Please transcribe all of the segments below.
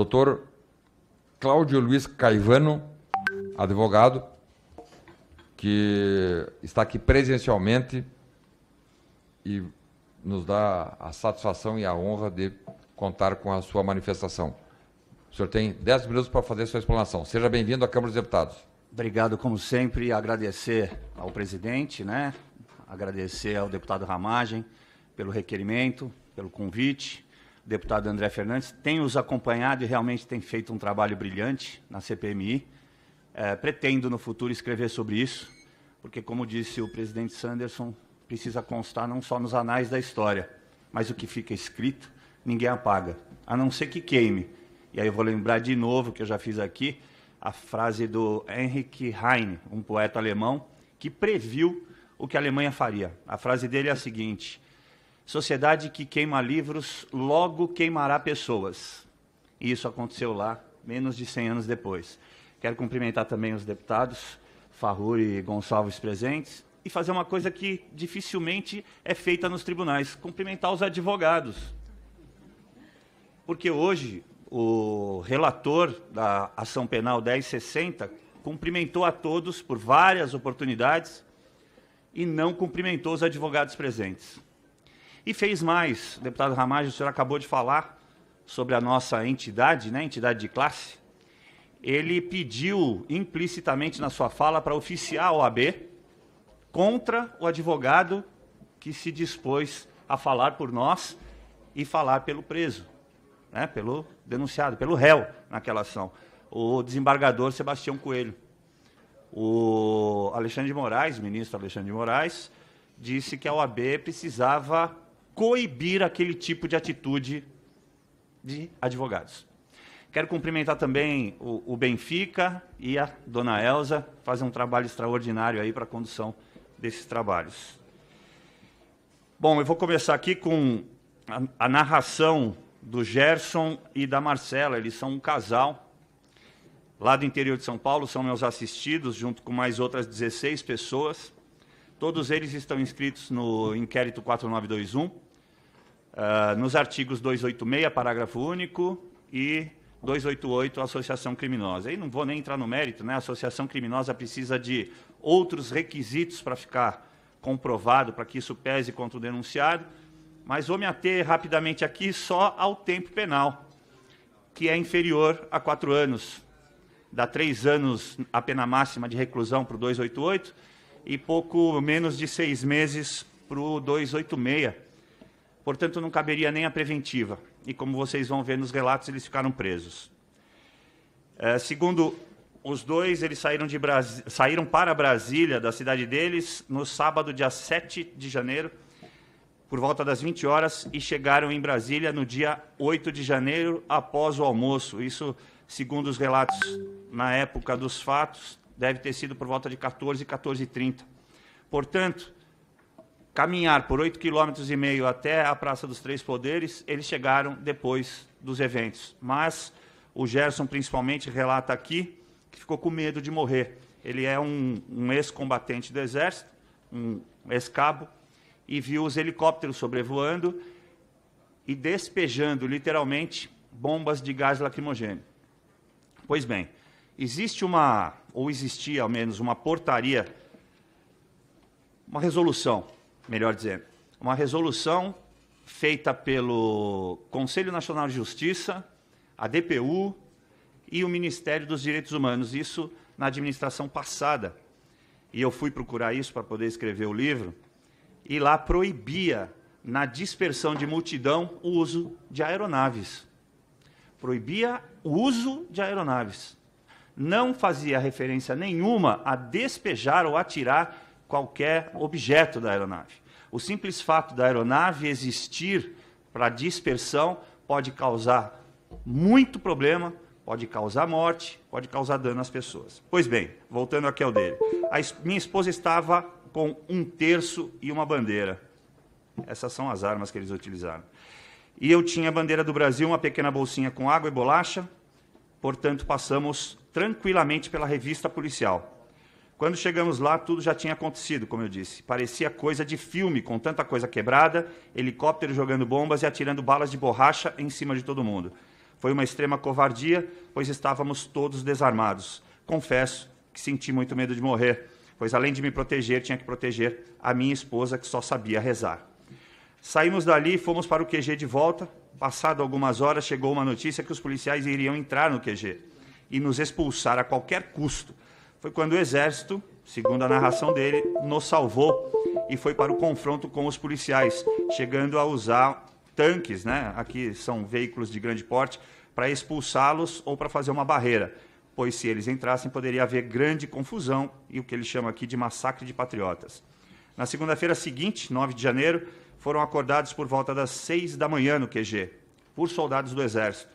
Doutor Cláudio Luiz Caivano, advogado, que está aqui presencialmente e nos dá a satisfação e a honra de contar com a sua manifestação. O senhor tem 10 minutos para fazer sua explanação. Seja bem-vindo à Câmara dos Deputados. Obrigado, como sempre, agradecer ao presidente, né? agradecer ao deputado Ramagem pelo requerimento, pelo convite deputado André Fernandes, tem os acompanhado e realmente tem feito um trabalho brilhante na CPMI. É, pretendo no futuro escrever sobre isso, porque, como disse o presidente Sanderson, precisa constar não só nos anais da história, mas o que fica escrito ninguém apaga, a não ser que queime. E aí eu vou lembrar de novo que eu já fiz aqui a frase do Henrique Heine, um poeta alemão, que previu o que a Alemanha faria. A frase dele é a seguinte: Sociedade que queima livros logo queimará pessoas. E isso aconteceu lá, menos de 100 anos depois. Quero cumprimentar também os deputados Farrur e Gonçalves presentes e fazer uma coisa que dificilmente é feita nos tribunais: cumprimentar os advogados. Porque hoje o relator da ação penal 1060 cumprimentou a todos por várias oportunidades e não cumprimentou os advogados presentes. E fez mais, deputado Ramagem, o senhor acabou de falar sobre a nossa entidade, né, entidade de classe. Ele pediu implicitamente na sua fala para oficiar a OAB contra o advogado que se dispôs a falar por nós e falar pelo preso, né, pelo denunciado, pelo réu naquela ação. O desembargador Sebastião Coelho. O Alexandre de Moraes, ministro Alexandre de Moraes, disse que a OAB precisava coibir aquele tipo de atitude de advogados. Quero cumprimentar também o, o Benfica e a dona Elza, fazer um trabalho extraordinário aí para a condução desses trabalhos. Bom, eu vou começar aqui com a, a narração do Gerson e da Marcela. Eles são um casal lá do interior de São Paulo, são meus assistidos, junto com mais outras 16 pessoas. Todos eles estão inscritos no inquérito 4921 ah, nos artigos 286, parágrafo único, e 288, associação criminosa. Aí não vou nem entrar no mérito, né? A associação criminosa precisa de outros requisitos para ficar comprovado, para que isso pese contra o denunciado, mas vou me ater rapidamente aqui só ao tempo penal, que é inferior a quatro anos. Dá três anos a pena máxima de reclusão para o 288 e pouco menos de seis meses para o 286 Portanto, não caberia nem a preventiva. E como vocês vão ver nos relatos, eles ficaram presos. É, segundo os dois, eles saíram, de saíram para Brasília, da cidade deles, no sábado, dia 7 de janeiro, por volta das 20 horas, e chegaram em Brasília no dia 8 de janeiro, após o almoço. Isso, segundo os relatos na época dos fatos, deve ter sido por volta de 14, 14h30. Portanto, caminhar por 8,5 km até a Praça dos Três Poderes, eles chegaram depois dos eventos. Mas o Gerson, principalmente, relata aqui que ficou com medo de morrer. Ele é um, um ex-combatente do Exército, um ex-cabo, e viu os helicópteros sobrevoando e despejando, literalmente, bombas de gás lacrimogêneo. Pois bem, existe uma, ou existia ao menos, uma portaria, uma resolução melhor dizer, uma resolução feita pelo Conselho Nacional de Justiça, a DPU e o Ministério dos Direitos Humanos, isso na administração passada. E eu fui procurar isso para poder escrever o livro, e lá proibia, na dispersão de multidão, o uso de aeronaves. Proibia o uso de aeronaves. Não fazia referência nenhuma a despejar ou atirar qualquer objeto da aeronave. O simples fato da aeronave existir para dispersão pode causar muito problema, pode causar morte, pode causar dano às pessoas. Pois bem, voltando aqui ao dele. A minha esposa estava com um terço e uma bandeira. Essas são as armas que eles utilizaram. E eu tinha a bandeira do Brasil, uma pequena bolsinha com água e bolacha. Portanto, passamos tranquilamente pela revista policial. Quando chegamos lá, tudo já tinha acontecido, como eu disse. Parecia coisa de filme, com tanta coisa quebrada, helicóptero jogando bombas e atirando balas de borracha em cima de todo mundo. Foi uma extrema covardia, pois estávamos todos desarmados. Confesso que senti muito medo de morrer, pois além de me proteger, tinha que proteger a minha esposa, que só sabia rezar. Saímos dali e fomos para o QG de volta. Passado algumas horas, chegou uma notícia que os policiais iriam entrar no QG e nos expulsar a qualquer custo foi quando o exército, segundo a narração dele, nos salvou e foi para o confronto com os policiais, chegando a usar tanques, né? Aqui são veículos de grande porte para expulsá-los ou para fazer uma barreira, pois se eles entrassem poderia haver grande confusão e o que ele chama aqui de massacre de patriotas. Na segunda-feira seguinte, 9 de janeiro, foram acordados por volta das 6 da manhã no QG, por soldados do Exército.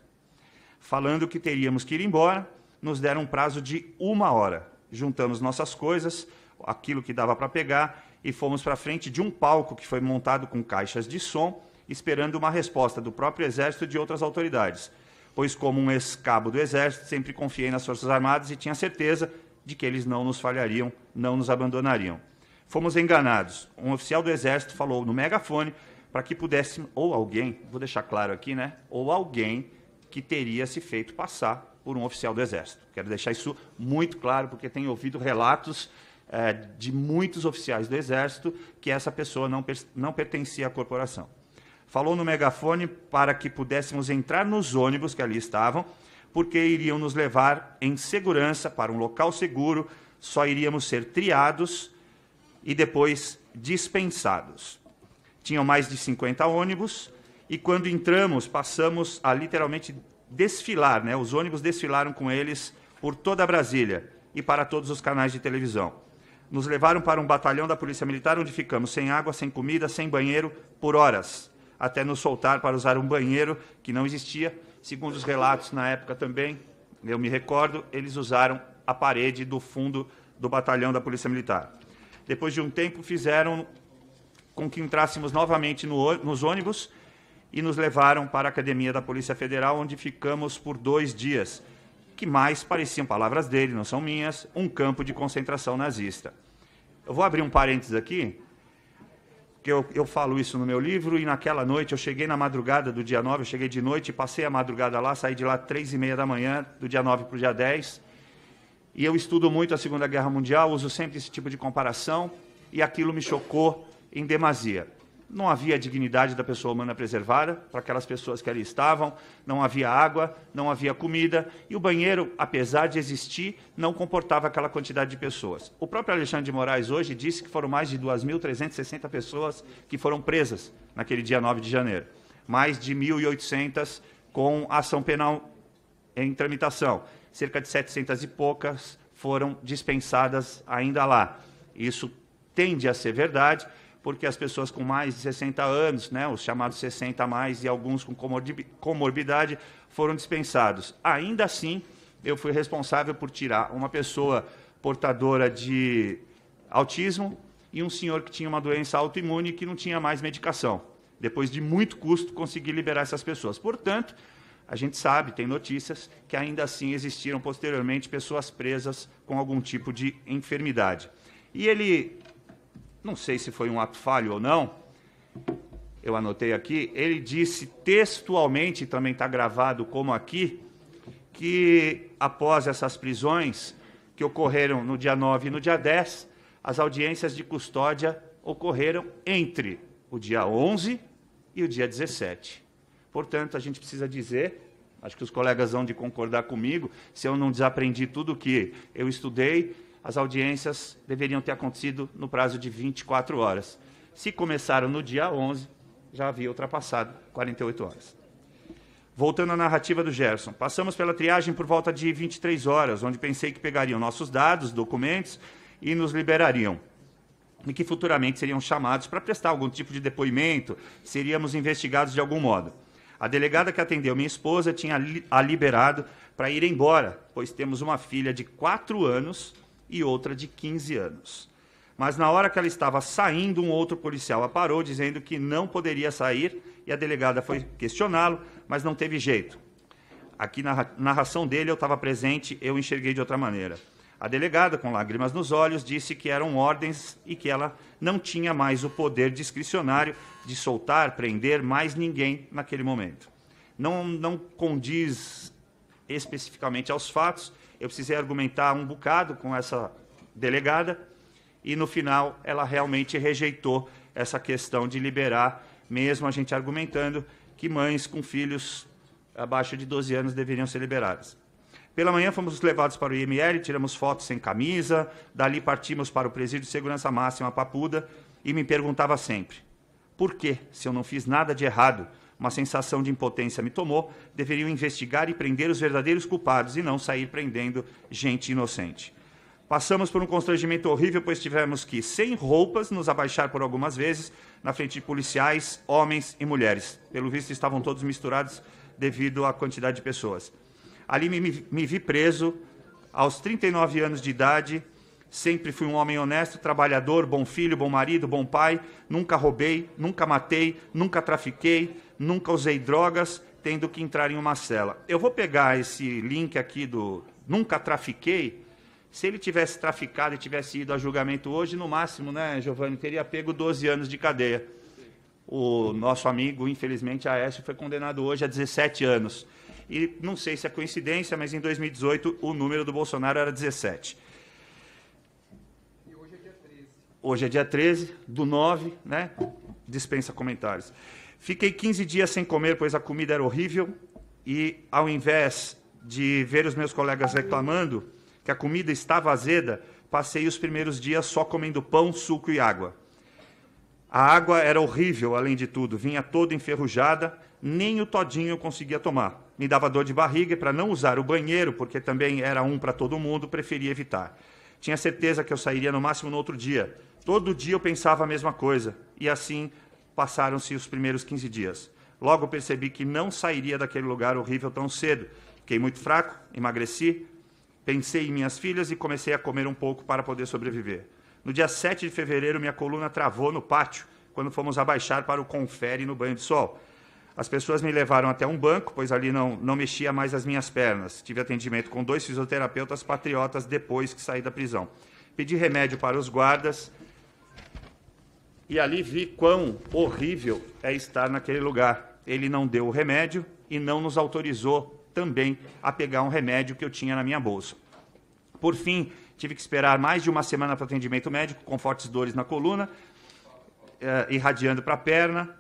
Falando que teríamos que ir embora, nos deram um prazo de uma hora juntamos nossas coisas, aquilo que dava para pegar, e fomos para frente de um palco que foi montado com caixas de som, esperando uma resposta do próprio Exército e de outras autoridades. Pois, como um ex-cabo do Exército, sempre confiei nas Forças Armadas e tinha certeza de que eles não nos falhariam, não nos abandonariam. Fomos enganados. Um oficial do Exército falou no megafone para que pudéssemos, ou alguém, vou deixar claro aqui, né? Ou alguém que teria se feito passar por um oficial do Exército. Quero deixar isso muito claro, porque tenho ouvido relatos é, de muitos oficiais do Exército que essa pessoa não, não pertencia à corporação. Falou no megafone para que pudéssemos entrar nos ônibus que ali estavam, porque iriam nos levar em segurança para um local seguro, só iríamos ser triados e depois dispensados. Tinham mais de 50 ônibus e quando entramos, passamos a literalmente desfilar, né? Os ônibus desfilaram com eles por toda a Brasília e para todos os canais de televisão. Nos levaram para um batalhão da Polícia Militar onde ficamos sem água, sem comida, sem banheiro por horas, até nos soltar para usar um banheiro que não existia, segundo os relatos na época também. Eu me recordo, eles usaram a parede do fundo do batalhão da Polícia Militar. Depois de um tempo, fizeram com que entrássemos novamente no, nos ônibus e nos levaram para a academia da Polícia Federal, onde ficamos por dois dias, que mais pareciam palavras dele, não são minhas, um campo de concentração nazista. Eu vou abrir um parênteses aqui, que eu, eu falo isso no meu livro, e naquela noite, eu cheguei na madrugada do dia 9, eu cheguei de noite, passei a madrugada lá, saí de lá três e meia da manhã, do dia 9 para o dia 10, e eu estudo muito a Segunda Guerra Mundial, uso sempre esse tipo de comparação, e aquilo me chocou em demasia não havia dignidade da pessoa humana preservada para aquelas pessoas que ali estavam, não havia água, não havia comida, e o banheiro, apesar de existir, não comportava aquela quantidade de pessoas. O próprio Alexandre de Moraes hoje disse que foram mais de 2.360 pessoas que foram presas naquele dia 9 de janeiro, mais de 1.800 com ação penal em tramitação, cerca de 700 e poucas foram dispensadas ainda lá. Isso tende a ser verdade, porque as pessoas com mais de 60 anos, né, os chamados 60 a mais e alguns com comorbidade foram dispensados. Ainda assim, eu fui responsável por tirar uma pessoa portadora de autismo e um senhor que tinha uma doença autoimune que não tinha mais medicação. Depois de muito custo, consegui liberar essas pessoas. Portanto, a gente sabe, tem notícias, que ainda assim existiram posteriormente pessoas presas com algum tipo de enfermidade. E ele não sei se foi um ato falho ou não, eu anotei aqui, ele disse textualmente, também está gravado como aqui, que após essas prisões que ocorreram no dia 9 e no dia 10, as audiências de custódia ocorreram entre o dia 11 e o dia 17. Portanto, a gente precisa dizer, acho que os colegas vão de concordar comigo, se eu não desaprendi tudo que eu estudei, as audiências deveriam ter acontecido no prazo de 24 horas. Se começaram no dia 11, já havia ultrapassado 48 horas. Voltando à narrativa do Gerson, passamos pela triagem por volta de 23 horas, onde pensei que pegariam nossos dados, documentos e nos liberariam. E que futuramente seriam chamados para prestar algum tipo de depoimento, seríamos investigados de algum modo. A delegada que atendeu minha esposa tinha a liberado para ir embora, pois temos uma filha de 4 anos e outra de 15 anos. Mas na hora que ela estava saindo, um outro policial a parou, dizendo que não poderia sair, e a delegada foi questioná-lo, mas não teve jeito. Aqui na narração dele, eu estava presente, eu enxerguei de outra maneira. A delegada, com lágrimas nos olhos, disse que eram ordens e que ela não tinha mais o poder discricionário de soltar, prender mais ninguém naquele momento. Não, não condiz especificamente aos fatos, eu precisei argumentar um bocado com essa delegada e no final ela realmente rejeitou essa questão de liberar, mesmo a gente argumentando que mães com filhos abaixo de 12 anos deveriam ser liberadas. Pela manhã fomos levados para o IML, tiramos fotos sem camisa, dali partimos para o presídio de segurança máxima Papuda e me perguntava sempre: por que, se eu não fiz nada de errado, uma sensação de impotência me tomou, deveriam investigar e prender os verdadeiros culpados e não sair prendendo gente inocente. Passamos por um constrangimento horrível, pois tivemos que, sem roupas, nos abaixar por algumas vezes na frente de policiais, homens e mulheres. Pelo visto, estavam todos misturados devido à quantidade de pessoas. Ali me, me, vi preso, aos 39 anos de idade, Sempre fui um homem honesto, trabalhador, bom filho, bom marido, bom pai. Nunca roubei, nunca matei, nunca trafiquei, nunca usei drogas, tendo que entrar em uma cela. Eu vou pegar esse link aqui do Nunca Trafiquei. Se ele tivesse traficado e tivesse ido a julgamento hoje, no máximo, né, Giovanni, teria pego 12 anos de cadeia. O nosso amigo, infelizmente, Aécio, foi condenado hoje a 17 anos. E não sei se é coincidência, mas em 2018 o número do Bolsonaro era 17. E hoje é dia 13. Hoje é dia 13, do 9, né? Dispensa comentários. Fiquei 15 dias sem comer, pois a comida era horrível, e ao invés de ver os meus colegas reclamando que a comida estava azeda, passei os primeiros dias só comendo pão, suco e água. A água era horrível, além de tudo, vinha toda enferrujada, nem o todinho eu conseguia tomar. Me dava dor de barriga e, para não usar o banheiro, porque também era um para todo mundo, preferia evitar. Tinha certeza que eu sairia no máximo no outro dia. Todo dia eu pensava a mesma coisa, e assim Passaram-se os primeiros 15 dias. Logo percebi que não sairia daquele lugar horrível tão cedo. Fiquei muito fraco, emagreci, pensei em minhas filhas e comecei a comer um pouco para poder sobreviver. No dia 7 de fevereiro, minha coluna travou no pátio quando fomos abaixar para o confere no banho de sol. As pessoas me levaram até um banco, pois ali não, não mexia mais as minhas pernas. Tive atendimento com dois fisioterapeutas patriotas depois que saí da prisão. Pedi remédio para os guardas, e ali vi quão horrível é estar naquele lugar. Ele não deu o remédio e não nos autorizou também a pegar um remédio que eu tinha na minha bolsa. Por fim, tive que esperar mais de uma semana para atendimento médico, com fortes dores na coluna, eh, irradiando para a perna,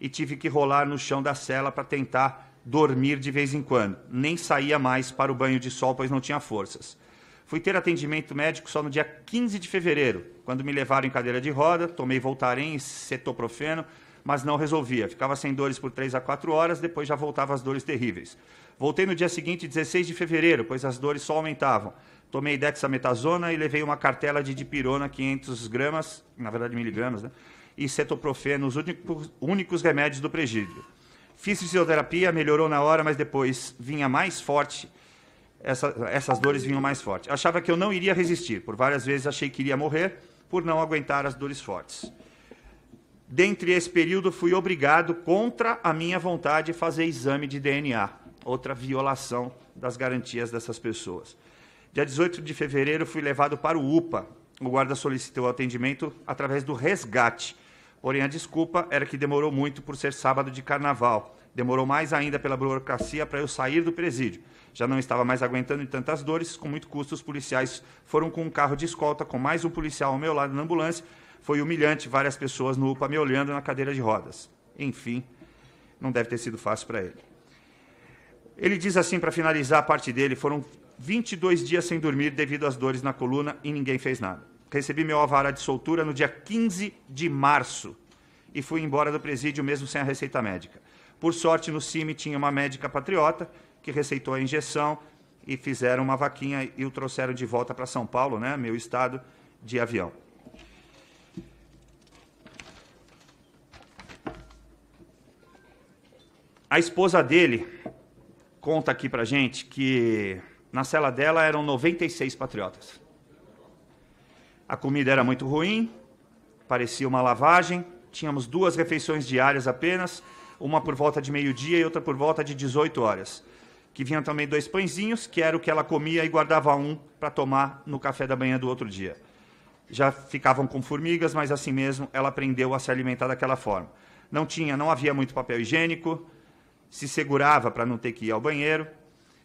e tive que rolar no chão da cela para tentar dormir de vez em quando. Nem saía mais para o banho de sol, pois não tinha forças. Fui ter atendimento médico só no dia 15 de fevereiro, quando me levaram em cadeira de roda, tomei Voltaren e cetoprofeno, mas não resolvia. Ficava sem dores por 3 a 4 horas, depois já voltava as dores terríveis. Voltei no dia seguinte, 16 de fevereiro, pois as dores só aumentavam. Tomei dexametasona e levei uma cartela de dipirona 500 gramas, na verdade miligramas, né? e cetoprofeno, os únicos, únicos remédios do presídio. Fiz fisioterapia, melhorou na hora, mas depois vinha mais forte essa, essas dores vinham mais fortes. Achava que eu não iria resistir. Por várias vezes achei que iria morrer por não aguentar as dores fortes. Dentre esse período, fui obrigado, contra a minha vontade, a fazer exame de DNA. Outra violação das garantias dessas pessoas. Dia 18 de fevereiro, fui levado para o UPA. O guarda solicitou atendimento através do resgate. Porém, a desculpa era que demorou muito por ser sábado de carnaval Demorou mais ainda pela burocracia para eu sair do presídio. Já não estava mais aguentando de tantas dores, com muito custo, os policiais foram com um carro de escolta, com mais um policial ao meu lado na ambulância. Foi humilhante, várias pessoas no UPA me olhando na cadeira de rodas. Enfim, não deve ter sido fácil para ele. Ele diz assim, para finalizar a parte dele, foram 22 dias sem dormir devido às dores na coluna e ninguém fez nada. Recebi meu alvará de soltura no dia 15 de março e fui embora do presídio mesmo sem a receita médica. Por sorte, no CIMI tinha uma médica patriota que receitou a injeção e fizeram uma vaquinha e o trouxeram de volta para São Paulo, né, meu estado, de avião. A esposa dele conta aqui para gente que na cela dela eram 96 patriotas. A comida era muito ruim, parecia uma lavagem, tínhamos duas refeições diárias apenas uma por volta de meio-dia e outra por volta de 18 horas. Que vinha também dois pãezinhos, que era o que ela comia e guardava um para tomar no café da manhã do outro dia. Já ficavam com formigas, mas assim mesmo ela aprendeu a se alimentar daquela forma. Não tinha, não havia muito papel higiênico, se segurava para não ter que ir ao banheiro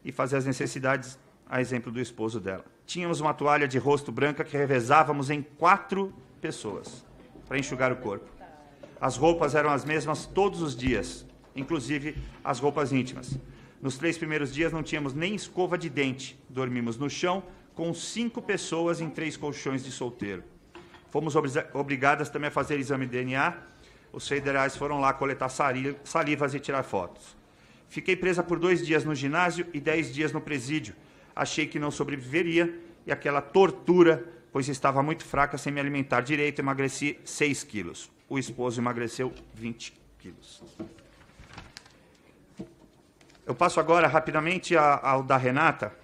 e fazer as necessidades a exemplo do esposo dela. Tínhamos uma toalha de rosto branca que revezávamos em quatro pessoas para enxugar o corpo. As roupas eram as mesmas todos os dias, inclusive as roupas íntimas. Nos três primeiros dias não tínhamos nem escova de dente. Dormimos no chão com cinco pessoas em três colchões de solteiro. Fomos ob obrigadas também a fazer exame de DNA. Os federais foram lá coletar salivas e tirar fotos. Fiquei presa por dois dias no ginásio e dez dias no presídio. Achei que não sobreviveria e aquela tortura, pois estava muito fraca sem me alimentar direito, emagreci seis quilos o esposo emagreceu 20 quilos. Eu passo agora rapidamente ao da Renata,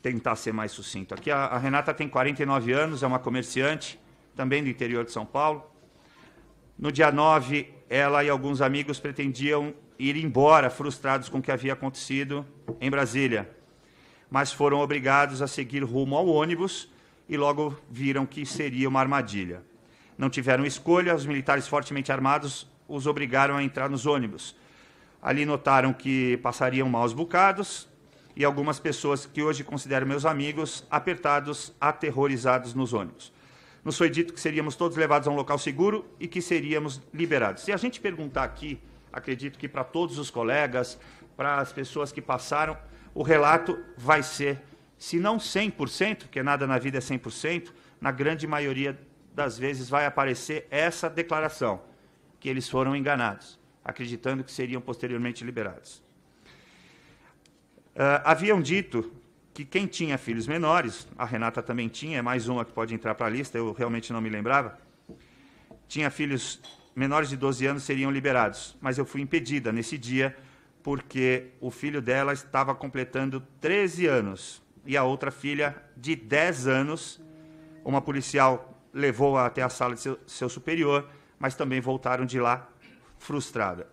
tentar ser mais sucinto. Aqui a, a Renata tem 49 anos, é uma comerciante, também do interior de São Paulo. No dia 9, ela e alguns amigos pretendiam ir embora, frustrados com o que havia acontecido em Brasília, mas foram obrigados a seguir rumo ao ônibus e logo viram que seria uma armadilha. Não tiveram escolha, os militares fortemente armados os obrigaram a entrar nos ônibus. Ali notaram que passariam maus bocados e algumas pessoas que hoje considero meus amigos apertados, aterrorizados nos ônibus. Nos foi dito que seríamos todos levados a um local seguro e que seríamos liberados. Se a gente perguntar aqui, acredito que para todos os colegas, para as pessoas que passaram, o relato vai ser, se não 100%, porque nada na vida é 100%, na grande maioria das vezes vai aparecer essa declaração, que eles foram enganados, acreditando que seriam posteriormente liberados. Uh, haviam dito que quem tinha filhos menores, a Renata também tinha, é mais uma que pode entrar para a lista, eu realmente não me lembrava, tinha filhos menores de 12 anos seriam liberados, mas eu fui impedida nesse dia porque o filho dela estava completando 13 anos e a outra filha de 10 anos, uma policial levou até a sala de seu, seu superior, mas também voltaram de lá frustrada.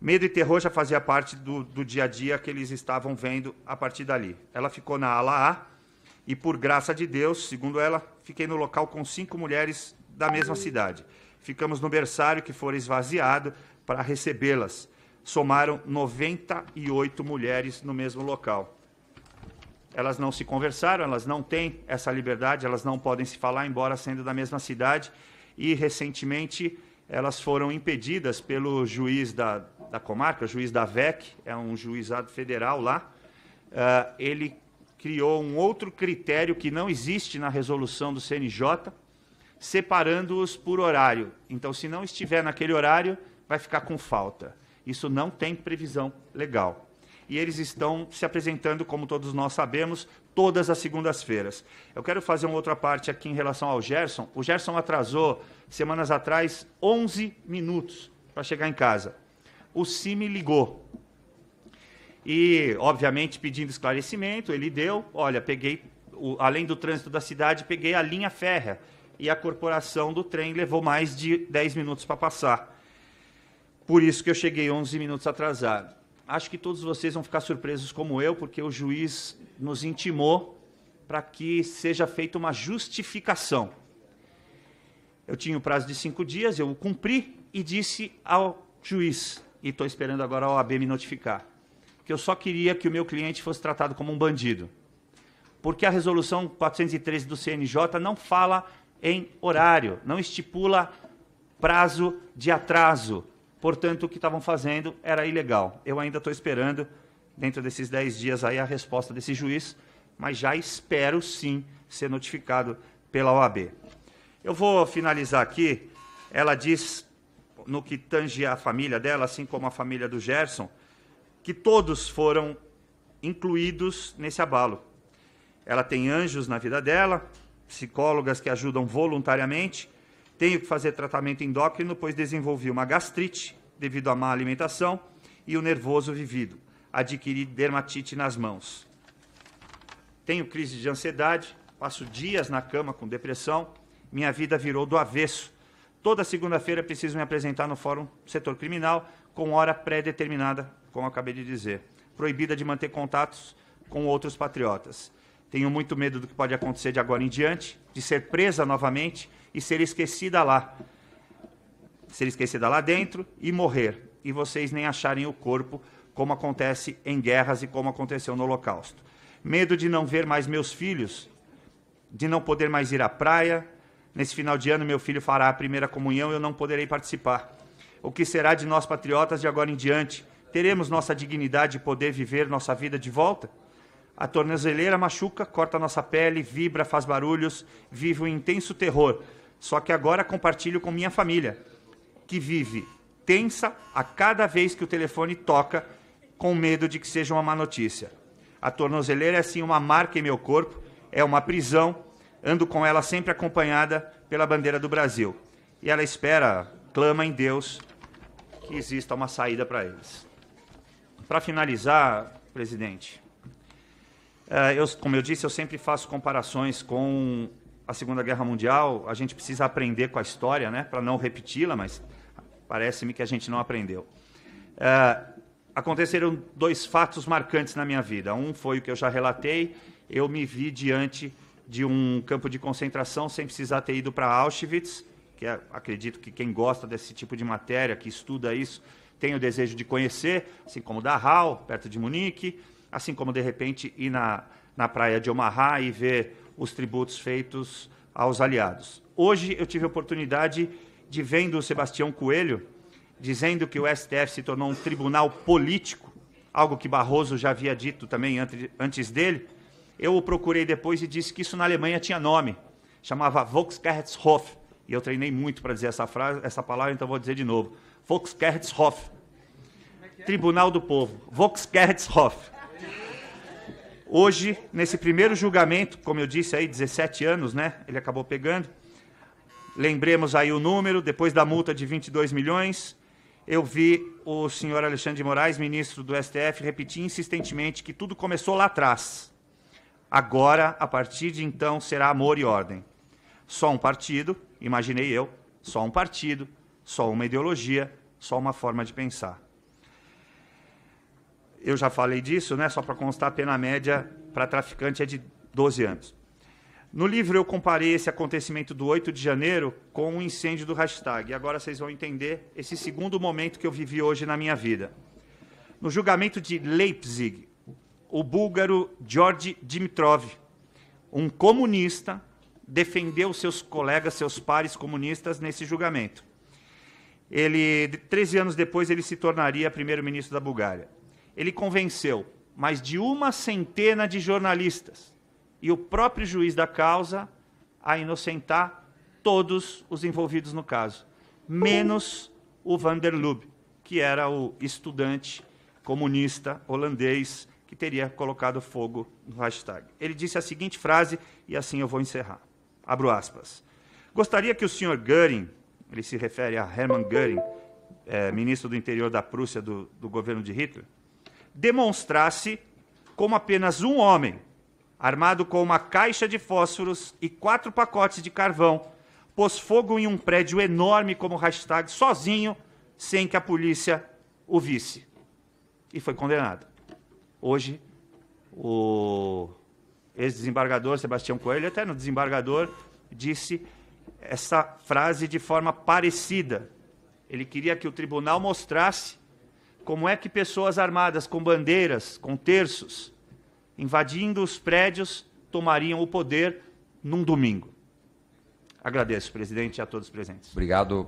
Medo e terror já fazia parte do, do dia a dia que eles estavam vendo a partir dali. Ela ficou na ala A e, por graça de Deus, segundo ela, fiquei no local com cinco mulheres da mesma cidade. Ficamos no berçário que fora esvaziado para recebê-las. Somaram 98 mulheres no mesmo local elas não se conversaram, elas não têm essa liberdade, elas não podem se falar, embora sendo da mesma cidade. E, recentemente, elas foram impedidas pelo juiz da, da comarca, juiz da VEC, é um juizado federal lá. Uh, ele criou um outro critério que não existe na resolução do CNJ, separando-os por horário. Então, se não estiver naquele horário, vai ficar com falta. Isso não tem previsão legal e eles estão se apresentando, como todos nós sabemos, todas as segundas-feiras. Eu quero fazer uma outra parte aqui em relação ao Gerson. O Gerson atrasou, semanas atrás, 11 minutos para chegar em casa. O Sim ligou. E, obviamente, pedindo esclarecimento, ele deu. Olha, peguei, o, além do trânsito da cidade, peguei a linha férrea. E a corporação do trem levou mais de 10 minutos para passar. Por isso que eu cheguei 11 minutos atrasado. Acho que todos vocês vão ficar surpresos como eu, porque o juiz nos intimou para que seja feita uma justificação. Eu tinha o prazo de cinco dias, eu o cumpri e disse ao juiz, e estou esperando agora a OAB me notificar, que eu só queria que o meu cliente fosse tratado como um bandido. Porque a resolução 413 do CNJ não fala em horário, não estipula prazo de atraso. Portanto, o que estavam fazendo era ilegal. Eu ainda estou esperando, dentro desses 10 dias aí, a resposta desse juiz, mas já espero sim ser notificado pela OAB. Eu vou finalizar aqui. Ela diz, no que tange a família dela, assim como a família do Gerson, que todos foram incluídos nesse abalo. Ela tem anjos na vida dela, psicólogas que ajudam voluntariamente, tenho que fazer tratamento endócrino, pois desenvolvi uma gastrite devido à má alimentação e o nervoso vivido. Adquiri dermatite nas mãos. Tenho crise de ansiedade, passo dias na cama com depressão. Minha vida virou do avesso. Toda segunda-feira preciso me apresentar no Fórum Setor Criminal com hora pré-determinada, como acabei de dizer. Proibida de manter contatos com outros patriotas. Tenho muito medo do que pode acontecer de agora em diante, de ser presa novamente e ser esquecida lá. Ser esquecida lá dentro e morrer. E vocês nem acharem o corpo, como acontece em guerras e como aconteceu no Holocausto. Medo de não ver mais meus filhos, de não poder mais ir à praia. Nesse final de ano, meu filho fará a primeira comunhão e eu não poderei participar. O que será de nós patriotas de agora em diante? Teremos nossa dignidade e poder viver nossa vida de volta? A tornozeleira machuca, corta nossa pele, vibra, faz barulhos, vive um intenso terror, só que agora compartilho com minha família, que vive tensa a cada vez que o telefone toca, com medo de que seja uma má notícia. A tornozeleira é sim uma marca em meu corpo, é uma prisão, ando com ela sempre acompanhada pela bandeira do Brasil. E ela espera, clama em Deus que exista uma saída para eles. Para finalizar, presidente, eh, eu, como eu disse, eu sempre faço comparações com a Segunda Guerra Mundial, a gente precisa aprender com a história, né, para não repeti-la, mas parece-me que a gente não aprendeu. É, aconteceram dois fatos marcantes na minha vida. Um foi o que eu já relatei, eu me vi diante de um campo de concentração sem precisar ter ido para Auschwitz, que é, acredito que quem gosta desse tipo de matéria, que estuda isso, tem o desejo de conhecer, assim como Dachau, perto de Munique, assim como, de repente, ir na, na praia de Omaha e ver os tributos feitos aos aliados. Hoje eu tive a oportunidade de vendo o Sebastião Coelho dizendo que o STF se tornou um tribunal político, algo que Barroso já havia dito também antes dele. Eu o procurei depois e disse que isso na Alemanha tinha nome, chamava Volksgerichtshof, e eu treinei muito para dizer essa frase, essa palavra, então vou dizer de novo. Volksgerichtshof. Tribunal do Povo. Volksgerichtshof. Hoje, nesse primeiro julgamento, como eu disse aí, 17 anos, né? Ele acabou pegando. Lembremos aí o número, depois da multa de 22 milhões, eu vi o senhor Alexandre de Moraes, ministro do STF, repetir insistentemente que tudo começou lá atrás. Agora, a partir de então, será amor e ordem. Só um partido, imaginei eu, só um partido, só uma ideologia, só uma forma de pensar eu já falei disso, né? Só para constar, a pena média para traficante é de 12 anos. No livro eu comparei esse acontecimento do 8 de janeiro com o um incêndio do hashtag. E agora vocês vão entender esse segundo momento que eu vivi hoje na minha vida. No julgamento de Leipzig, o búlgaro George Dimitrov, um comunista, defendeu seus colegas, seus pares comunistas nesse julgamento. Ele, 13 anos depois, ele se tornaria primeiro-ministro da Bulgária ele convenceu mais de uma centena de jornalistas e o próprio juiz da causa a inocentar todos os envolvidos no caso, menos o Van der Lubbe, que era o estudante comunista holandês que teria colocado fogo no hashtag. Ele disse a seguinte frase, e assim eu vou encerrar. Abro aspas. Gostaria que o senhor Göring, ele se refere a Hermann Göring, é, ministro do interior da Prússia do, do governo de Hitler, demonstrasse como apenas um homem, armado com uma caixa de fósforos e quatro pacotes de carvão, pôs fogo em um prédio enorme como hashtag, sozinho, sem que a polícia o visse. E foi condenado. Hoje, o ex-desembargador Sebastião Coelho, até no desembargador, disse essa frase de forma parecida. Ele queria que o tribunal mostrasse como é que pessoas armadas com bandeiras, com terços, invadindo os prédios, tomariam o poder num domingo? Agradeço, presidente, e a todos presentes. Obrigado,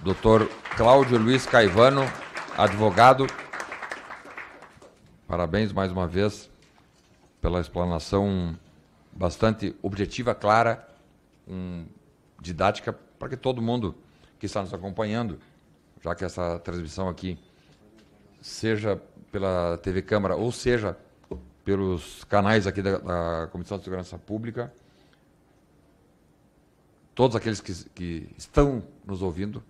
doutor Cláudio Luiz Caivano, advogado. Parabéns mais uma vez pela explanação bastante objetiva, clara, um, didática, para que todo mundo que está nos acompanhando, já que essa transmissão aqui seja pela TV Câmara ou seja pelos canais aqui da, da Comissão de Segurança Pública, todos aqueles que, que estão nos ouvindo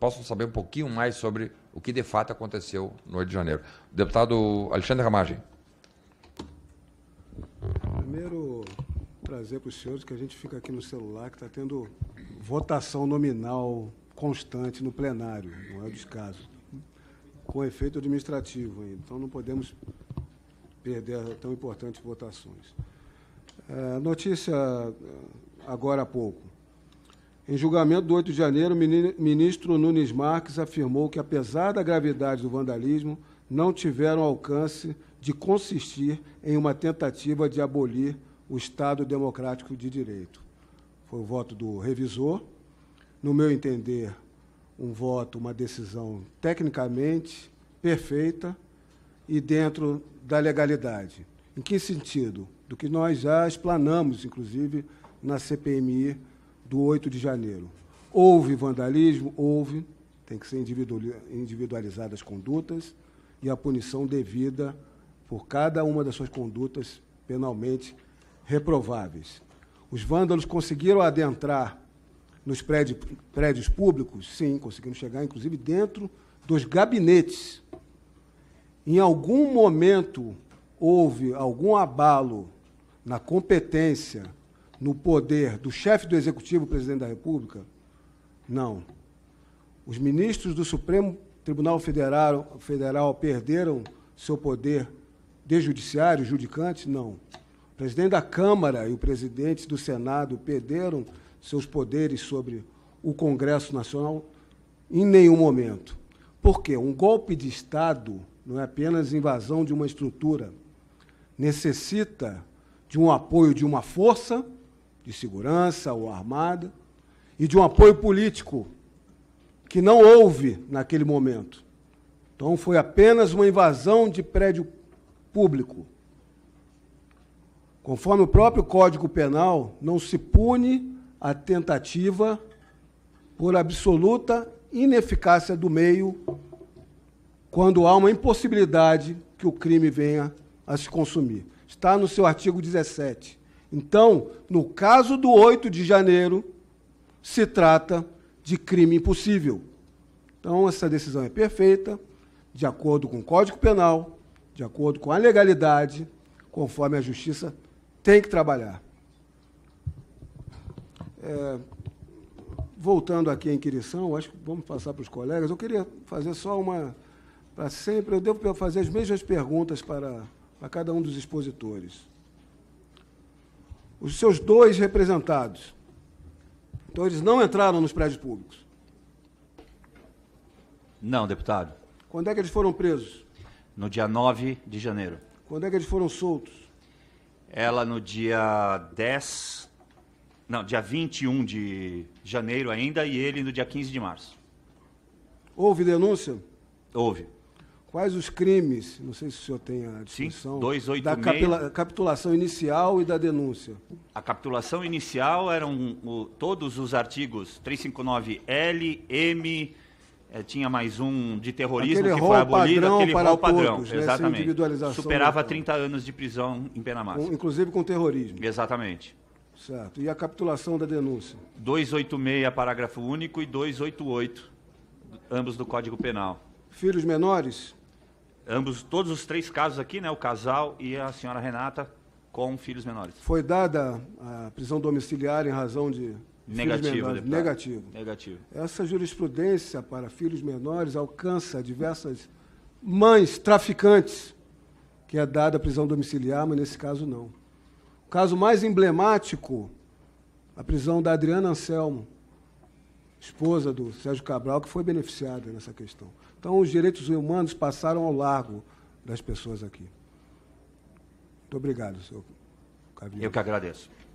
possam saber um pouquinho mais sobre o que de fato aconteceu no Rio de janeiro. Deputado Alexandre Ramagem. Primeiro, prazer para os senhores que a gente fica aqui no celular, que está tendo votação nominal constante no plenário, não é o descaso com efeito administrativo ainda. Então, não podemos perder tão importantes votações. É, notícia é, agora há pouco. Em julgamento do 8 de janeiro, o ministro Nunes Marques afirmou que, apesar da gravidade do vandalismo, não tiveram alcance de consistir em uma tentativa de abolir o Estado Democrático de Direito. Foi o voto do revisor. No meu entender, um voto, uma decisão tecnicamente perfeita e dentro da legalidade. Em que sentido? Do que nós já explanamos, inclusive, na CPMI do 8 de janeiro. Houve vandalismo? Houve. Tem que ser individualizadas as condutas e a punição devida por cada uma das suas condutas penalmente reprováveis. Os vândalos conseguiram adentrar nos prédios, prédios públicos, sim, conseguimos chegar, inclusive, dentro dos gabinetes. Em algum momento houve algum abalo na competência, no poder do chefe do Executivo, presidente da República? Não. Os ministros do Supremo Tribunal Federal, Federal perderam seu poder de judiciário, judicante? Não. O presidente da Câmara e o presidente do Senado perderam seus poderes sobre o Congresso Nacional em nenhum momento. Porque um golpe de Estado não é apenas invasão de uma estrutura, necessita de um apoio de uma força de segurança ou armada e de um apoio político que não houve naquele momento. Então foi apenas uma invasão de prédio público. Conforme o próprio Código Penal, não se pune a tentativa por absoluta ineficácia do meio quando há uma impossibilidade que o crime venha a se consumir. Está no seu artigo 17. Então, no caso do 8 de janeiro, se trata de crime impossível. Então, essa decisão é perfeita, de acordo com o Código Penal, de acordo com a legalidade, conforme a Justiça tem que trabalhar. É, voltando aqui à inquirição, acho que vamos passar para os colegas. Eu queria fazer só uma. Para sempre, eu devo fazer as mesmas perguntas para, para cada um dos expositores. Os seus dois representados. Então, eles não entraram nos prédios públicos. Não, deputado. Quando é que eles foram presos? No dia 9 de janeiro. Quando é que eles foram soltos? Ela no dia 10 não, dia 21 de janeiro ainda e ele no dia 15 de março. Houve denúncia? Houve. Quais os crimes, não sei se o senhor tem a discussão, da capila, capitulação inicial e da denúncia? A capitulação inicial eram o, todos os artigos 359L, M, é, tinha mais um de terrorismo aquele que foi abolido, padrão aquele para rol padrão. Todos, né, exatamente. Superava 30 anos de prisão em pena máxima. inclusive com terrorismo. Exatamente. Certo. E a capitulação da denúncia? 286, parágrafo único, e 288, ambos do Código Penal. Filhos menores? Ambos, todos os três casos aqui, né? O casal e a senhora Renata com filhos menores. Foi dada a prisão domiciliar em razão de Negativo, menores, negativo. Negativo. Essa jurisprudência para filhos menores alcança diversas mães traficantes que é dada a prisão domiciliar, mas nesse caso não. O caso mais emblemático, a prisão da Adriana Anselmo, esposa do Sérgio Cabral, que foi beneficiada nessa questão. Então, os direitos humanos passaram ao largo das pessoas aqui. Muito obrigado, senhor Cabrinho. Eu que agradeço.